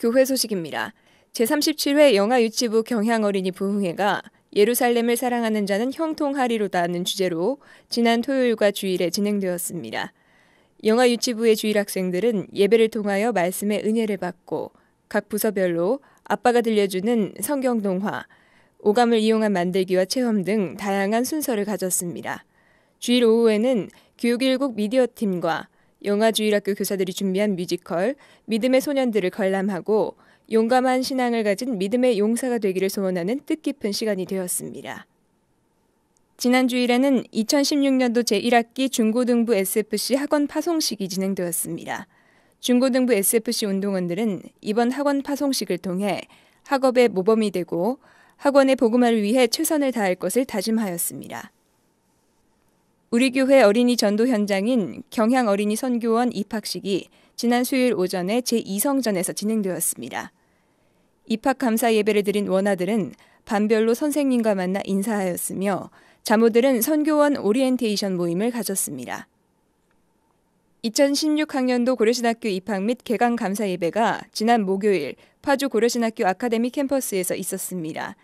교회 소식입니다. 제37회 영아유치부 경향어린이 부흥회가 예루살렘을 사랑하는 자는 형통하리로다는 주제로 지난 토요일과 주일에 진행되었습니다. 영아유치부의 주일 학생들은 예배를 통하여 말씀의 은혜를 받고 각 부서별로 아빠가 들려주는 성경 동화, 오감을 이용한 만들기와 체험 등 다양한 순서를 가졌습니다. 주일 오후에는 교육일국 미디어팀과 영화주일학교 교사들이 준비한 뮤지컬 믿음의 소년들을 관람하고 용감한 신앙을 가진 믿음의 용사가 되기를 소원하는 뜻깊은 시간이 되었습니다. 지난 주일에는 2016년도 제1학기 중고등부 SFC 학원 파송식이 진행되었습니다. 중고등부 SFC 운동원들은 이번 학원 파송식을 통해 학업의 모범이 되고 학원의 복음화를 위해 최선을 다할 것을 다짐하였습니다. 우리 교회 어린이 전도 현장인 경향 어린이 선교원 입학식이 지난 수요일 오전에 제2성전에서 진행되었습니다. 입학 감사 예배를 드린 원아들은 반별로 선생님과 만나 인사하였으며 자모들은 선교원 오리엔테이션 모임을 가졌습니다. 2016학년도 고려신학교 입학 및 개강 감사 예배가 지난 목요일 파주 고려신학교 아카데미 캠퍼스에서 있었습니다.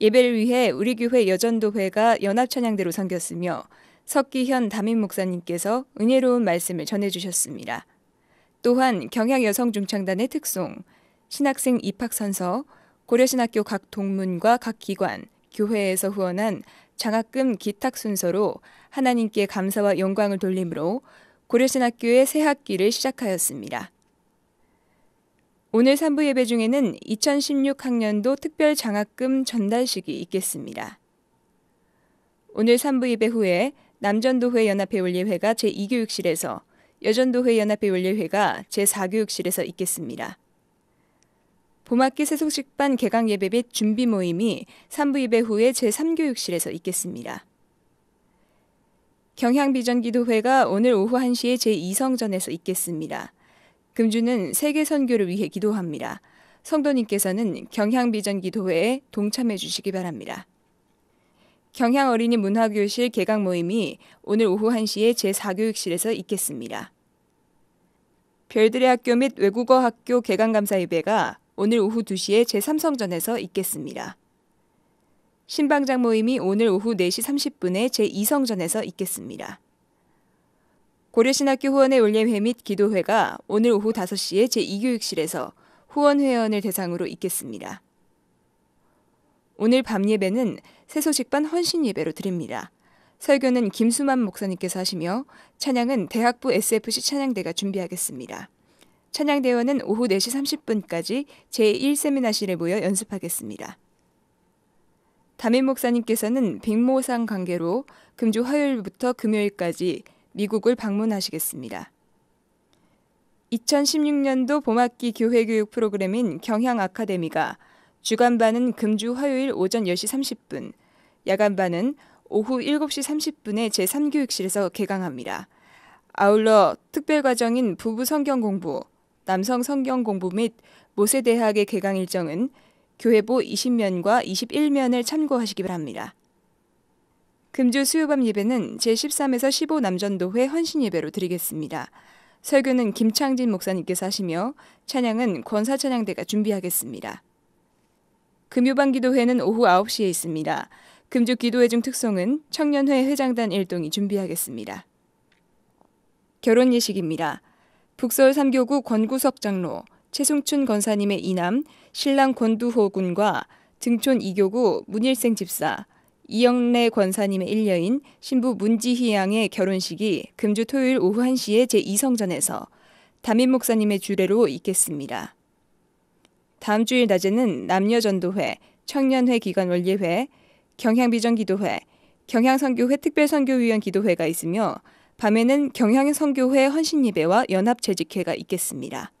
예배를 위해 우리 교회 여전도회가 연합 찬양대로 섬겼으며 석기현 담임 목사님께서 은혜로운 말씀을 전해주셨습니다. 또한 경향여성중창단의 특송, 신학생 입학선서, 고려신학교 각 동문과 각 기관, 교회에서 후원한 장학금 기탁 순서로 하나님께 감사와 영광을 돌림으로 고려신학교의 새 학기를 시작하였습니다. 오늘 3부 예배 중에는 2016학년도 특별 장학금 전달식이 있겠습니다. 오늘 3부 예배 후에 남전도회 연합회 원리회가 제2교육실에서 여전도회 연합회 원리회가 제4교육실에서 있겠습니다. 봄학기 새소식반 개강 예배 및 준비 모임이 3부 예배 후에 제3교육실에서 있겠습니다. 경향비전기도회가 오늘 오후 1시에 제2성전에서 있겠습니다. 금주는 세계 선교를 위해 기도합니다. 성도님께서는 경향비전기도회에 동참해 주시기 바랍니다. 경향 어린이 문화교실 개강 모임이 오늘 오후 1시에 제4교육실에서 있겠습니다. 별들의 학교 및 외국어 학교 개강 감사 예배가 오늘 오후 2시에 제3성전에서 있겠습니다. 신방장 모임이 오늘 오후 4시 30분에 제2성전에서 있겠습니다. 고려신학교 후원회 올림회 및 기도회가 오늘 오후 5시에 제2교육실에서 후원 회원을 대상으로 있겠습니다. 오늘 밤 예배는 새소식반 헌신 예배로 드립니다. 설교는 김수만 목사님께서 하시며 찬양은 대학부 SFC 찬양대가 준비하겠습니다. 찬양대원은 오후 4시 30분까지 제1세미나실에 모여 연습하겠습니다. 담임 목사님께서는 빅모상 관계로 금주 화요일부터 금요일까지 미국을 방문하시겠습니다. 2016년도 봄학기 교회 교육 프로그램인 경향 아카데미가 주간반은 금주 화요일 오전 10시 30분, 야간반은 오후 7시 30분에 제3교육실에서 개강합니다. 아울러 특별과정인 부부 성경 공부, 남성 성경 공부 및 모세대학의 개강 일정은 교회보 20면과 21면을 참고하시기 바랍니다. 금주 수요밤 예배는 제13에서 15 남전도회 헌신 예배로 드리겠습니다. 설교는 김창진 목사님께서 하시며 찬양은 권사 찬양대가 준비하겠습니다. 금요방 기도회는 오후 9시에 있습니다. 금주 기도회 중 특성은 청년회 회장단 일동이 준비하겠습니다. 결혼 예식입니다. 북서울 3교구 권구석 장로, 최승춘 권사님의 이남 신랑 권두호 군과 등촌 2교구 문일생 집사, 이영래 권사님의 일녀인 신부 문지희 양의 결혼식이 금주 토요일 오후 1시에 제2성전에서 담임 목사님의 주례로 있겠습니다. 다음 주일 낮에는 남녀전도회, 청년회 기관원리회, 경향비전기도회, 경향선교회 특별선교위원 기도회가 있으며 밤에는 경향선교회 헌신예배와 연합재직회가 있겠습니다.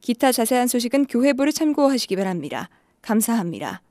기타 자세한 소식은 교회부를 참고하시기 바랍니다. 감사합니다.